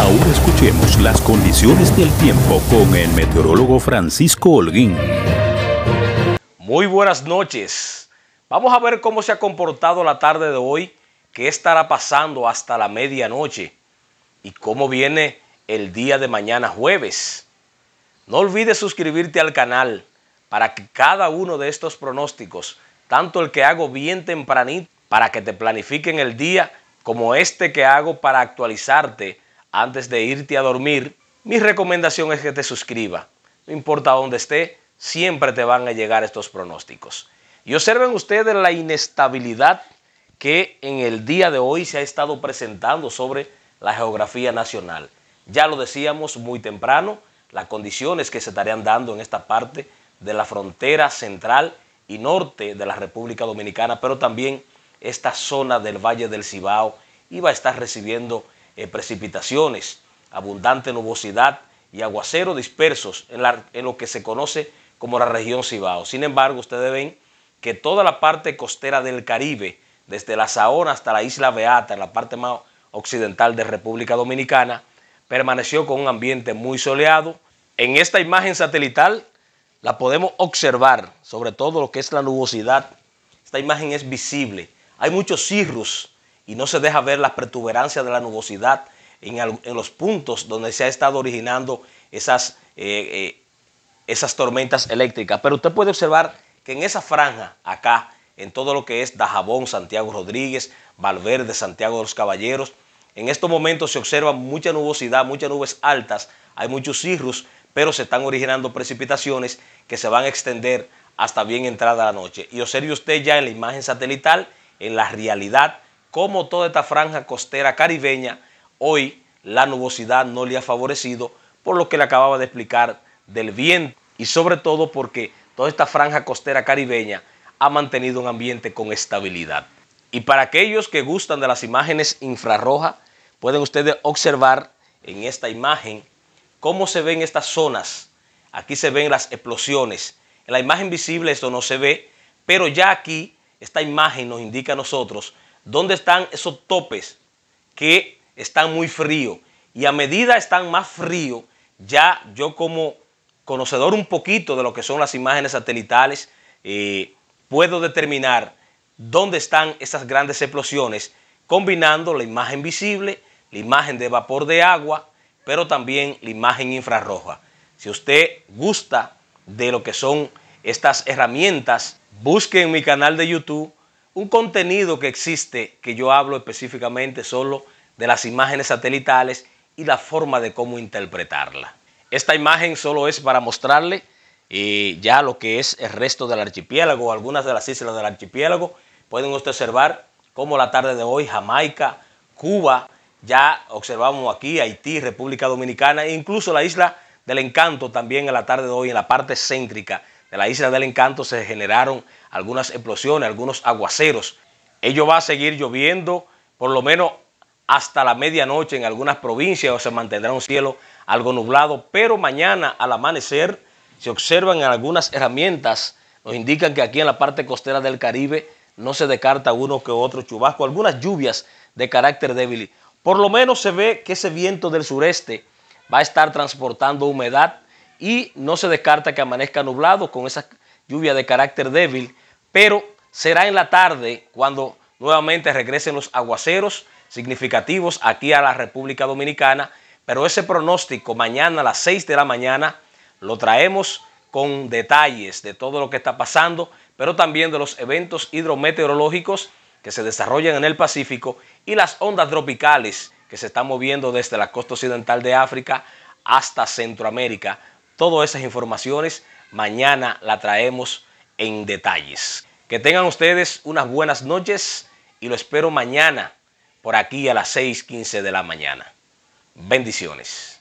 Ahora escuchemos las condiciones del tiempo con el meteorólogo Francisco Holguín. Muy buenas noches. Vamos a ver cómo se ha comportado la tarde de hoy, qué estará pasando hasta la medianoche y cómo viene el día de mañana jueves. No olvides suscribirte al canal para que cada uno de estos pronósticos, tanto el que hago bien tempranito para que te planifiquen el día, como este que hago para actualizarte antes de irte a dormir, mi recomendación es que te suscriba. No importa dónde esté, siempre te van a llegar estos pronósticos. Y observen ustedes la inestabilidad que en el día de hoy se ha estado presentando sobre la geografía nacional. Ya lo decíamos muy temprano, las condiciones que se estarían dando en esta parte de la frontera central y norte de la República Dominicana, pero también esta zona del Valle del Cibao iba a estar recibiendo eh, precipitaciones, abundante nubosidad y aguacero dispersos en, en lo que se conoce como la región Cibao. Sin embargo, ustedes ven que toda la parte costera del Caribe, desde la Saona hasta la isla Beata, en la parte más occidental de República Dominicana, permaneció con un ambiente muy soleado. En esta imagen satelital la podemos observar, sobre todo lo que es la nubosidad. Esta imagen es visible. Hay muchos cirrus y no se deja ver la protuberancia de la nubosidad en, los puntos donde se ha estado originando esas, eh, eh, esas tormentas eléctricas. Pero usted puede observar que en esa franja acá, en todo lo que es Dajabón, Santiago Rodríguez, Valverde, Santiago de los Caballeros, en estos momentos se observa mucha nubosidad, muchas nubes altas, hay muchos cirrus, pero se están originando precipitaciones que se van a extender hasta bien entrada la noche. Y observe usted ya en la imagen satelital, en la realidad, como toda esta franja costera caribeña, hoy la nubosidad no le ha favorecido, por lo que le acababa de explicar del viento y sobre todo porque toda esta franja costera caribeña ha mantenido un ambiente con estabilidad. Y para aquellos que gustan de las imágenes infrarrojas, pueden ustedes observar en esta imagen cómo se ven estas zonas. Aquí se ven las explosiones. En la imagen visible esto no se ve, pero ya aquí esta imagen nos indica a nosotros dónde están esos topes que están muy fríos. Y a medida están más fríos, ya yo como conocedor un poquito de lo que son las imágenes satelitales, eh, puedo determinar dónde están esas grandes explosiones, combinando la imagen visible, la imagen de vapor de agua, pero también la imagen infrarroja. Si usted gusta de lo que son estas herramientas, busque en mi canal de YouTube un contenido que existe, que yo hablo específicamente solo de las imágenes satelitales y la forma de cómo interpretarla. Esta imagen solo es para mostrarle eh, ya lo que es el resto del archipiélago, algunas de las islas del archipiélago. Pueden usted observar cómo la tarde de hoy Jamaica, Cuba, ya observamos aquí Haití, República Dominicana e incluso la isla del encanto también en la tarde de hoy en la parte céntrica en la isla del encanto se generaron algunas explosiones, algunos aguaceros. Ello va a seguir lloviendo por lo menos hasta la medianoche en algunas provincias o se mantendrá un cielo algo nublado, pero mañana al amanecer se observan algunas herramientas, nos indican que aquí en la parte costera del Caribe no se descarta uno que otro chubasco, algunas lluvias de carácter débil. Por lo menos se ve que ese viento del sureste va a estar transportando humedad y no se descarta que amanezca nublado con esa lluvia de carácter débil, pero será en la tarde cuando nuevamente regresen los aguaceros significativos aquí a la República Dominicana, pero ese pronóstico mañana a las 6 de la mañana lo traemos con detalles de todo lo que está pasando, pero también de los eventos hidrometeorológicos que se desarrollan en el Pacífico y las ondas tropicales que se están moviendo desde la costa occidental de África hasta Centroamérica. Todas esas informaciones mañana la traemos en detalles. Que tengan ustedes unas buenas noches y lo espero mañana por aquí a las 6.15 de la mañana. Bendiciones.